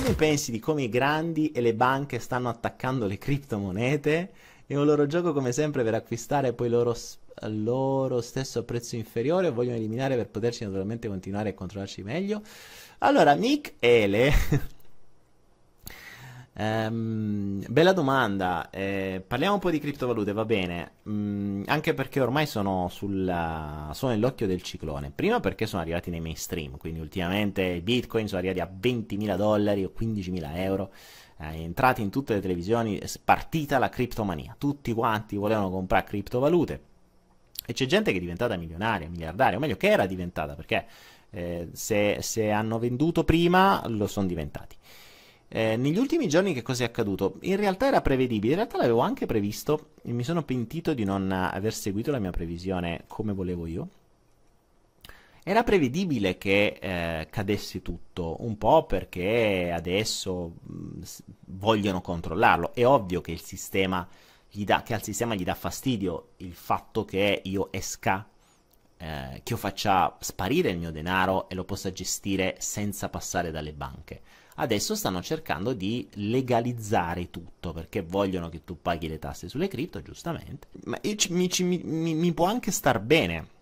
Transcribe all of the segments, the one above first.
Che ne pensi di come i grandi e le banche stanno attaccando le criptomonete? È un loro gioco come sempre per acquistare poi loro, loro stesso a prezzo inferiore o vogliono eliminare per poterci naturalmente continuare a controllarci meglio? Allora, Mick Ele Ehm, bella domanda. Eh, parliamo un po' di criptovalute, va bene. Mm, anche perché ormai sono, sulla, sono nell'occhio del ciclone. Prima perché sono arrivati nei mainstream, quindi ultimamente i bitcoin sono arrivati a 20.000 dollari o 15.000 euro. Eh, entrati in tutte le televisioni, è partita la criptomania. Tutti quanti volevano comprare criptovalute. E c'è gente che è diventata milionaria, miliardaria, o meglio che era diventata, perché eh, se, se hanno venduto prima lo sono diventati. Eh, negli ultimi giorni che cosa è accaduto? In realtà era prevedibile, in realtà l'avevo anche previsto e mi sono pentito di non aver seguito la mia previsione come volevo io. Era prevedibile che eh, cadesse tutto, un po' perché adesso mh, mm, vogliono controllarlo. È ovvio che, da, che, al sistema gli dà fastidio il fatto che io esca, eh, che io faccia sparire il mio denaro e lo possa gestire senza passare dalle banche adesso stanno cercando di legalizzare tutto perché vogliono che tu paghi le tasse sulle cripto, giustamente. Ma mi, mi, mi, mi può anche star bene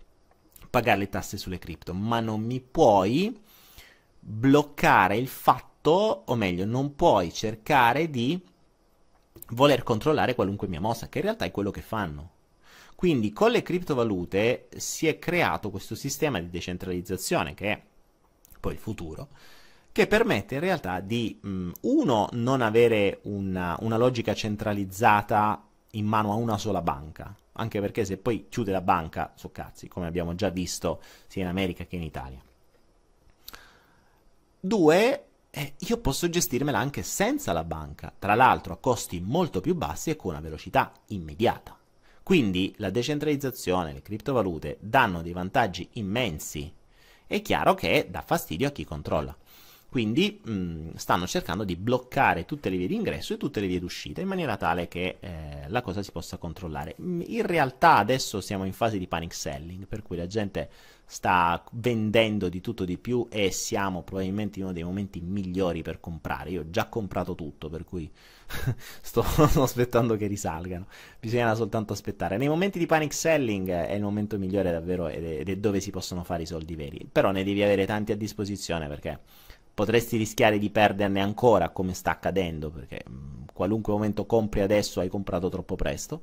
pagare le tasse sulle cripto, ma non mi puoi bloccare il fatto, o meglio, non puoi cercare di voler controllare qualunque mia mossa, che in realtà è quello che fanno. Quindi con le criptovalute si è creato questo sistema di decentralizzazione che è poi il futuro, che permette in realtà di, mh, mm, uno, non avere una, una logica centralizzata in mano a una sola banca, anche perché se poi chiude la banca, so cazzi, come abbiamo già visto sia in America che in Italia. Due, eh, io posso gestirmela anche senza la banca, tra l'altro a costi molto più bassi e con una velocità immediata. Quindi la decentralizzazione, le criptovalute danno dei vantaggi immensi. È chiaro che dà fastidio a chi controlla. Quindi mh, mm, stanno cercando di bloccare tutte le vie d'ingresso e tutte le vie d'uscita in maniera tale che eh, la cosa si possa controllare. Mm, in realtà adesso siamo in fase di panic selling, per cui la gente sta vendendo di tutto di più e siamo probabilmente in uno dei momenti migliori per comprare. Io ho già comprato tutto, per cui sto, sto aspettando che risalgano. Bisogna soltanto aspettare. Nei momenti di panic selling è il momento migliore davvero ed è, ed è dove si possono fare i soldi veri. Però ne devi avere tanti a disposizione perché potresti rischiare di perderne ancora come sta accadendo perché mh, mm, qualunque momento compri adesso hai comprato troppo presto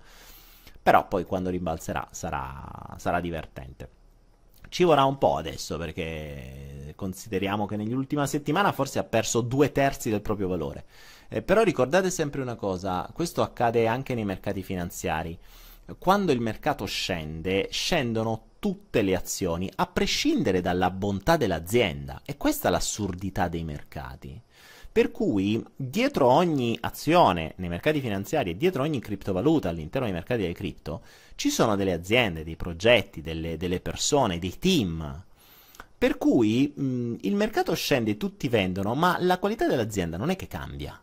però poi quando rimbalzerà sarà, sarà divertente ci vorrà un po' adesso perché consideriamo che nell'ultima settimana forse ha perso due terzi del proprio valore eh, però ricordate sempre una cosa questo accade anche nei mercati finanziari quando il mercato scende scendono tutte le azioni, a prescindere dalla bontà dell'azienda. E questa è l'assurdità dei mercati. Per cui dietro ogni azione nei mercati finanziari e dietro ogni criptovaluta all'interno dei mercati delle cripto ci sono delle aziende, dei progetti, delle, delle persone, dei team. Per cui mh, il mercato scende, tutti vendono, ma la qualità dell'azienda non è che cambia.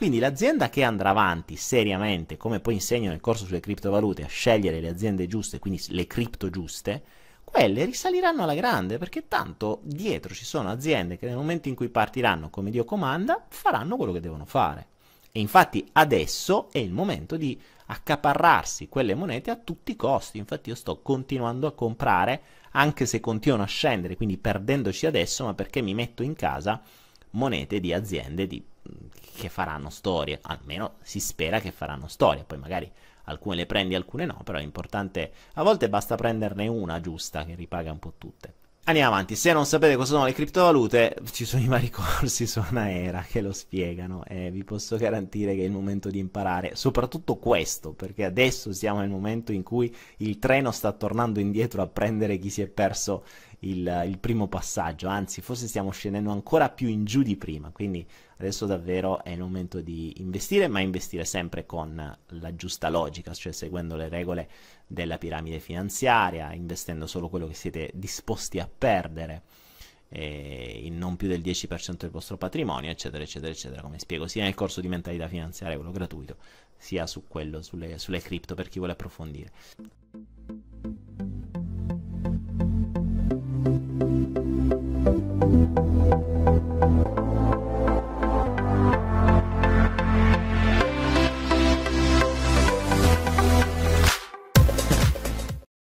Quindi l'azienda che andrà avanti seriamente, come poi insegno nel corso sulle criptovalute, a scegliere le aziende giuste, quindi le cripto giuste, quelle risaliranno alla grande perché tanto dietro ci sono aziende che nel momento in cui partiranno come Dio comanda faranno quello che devono fare. E infatti adesso è il momento di accaparrarsi quelle monete a tutti i costi. Infatti io sto continuando a comprare anche se continuano a scendere, quindi perdendoci adesso, ma perché mi metto in casa monete di aziende di che faranno storie, almeno si spera che faranno storie, poi magari alcune le prendi, alcune no, però è importante, a volte basta prenderne una giusta che ripaga un po' tutte. Andiamo avanti, se non sapete cosa sono le criptovalute, ci sono i vari corsi su Anaera che lo spiegano e vi posso garantire che è il momento di imparare, soprattutto questo, perché adesso siamo nel momento in cui il treno sta tornando indietro a prendere chi si è perso il, il primo passaggio, anzi forse stiamo scendendo ancora più in giù di prima, quindi adesso davvero è il momento di investire, ma investire sempre con la giusta logica, cioè seguendo le regole della piramide finanziaria, investendo solo quello che siete disposti a perdere in non più del 10% del vostro patrimonio, eccetera, eccetera, eccetera, come spiego sia nel corso di mentalità finanziaria, quello gratuito, sia su quello, sulle, sulle cripto per chi vuole approfondire.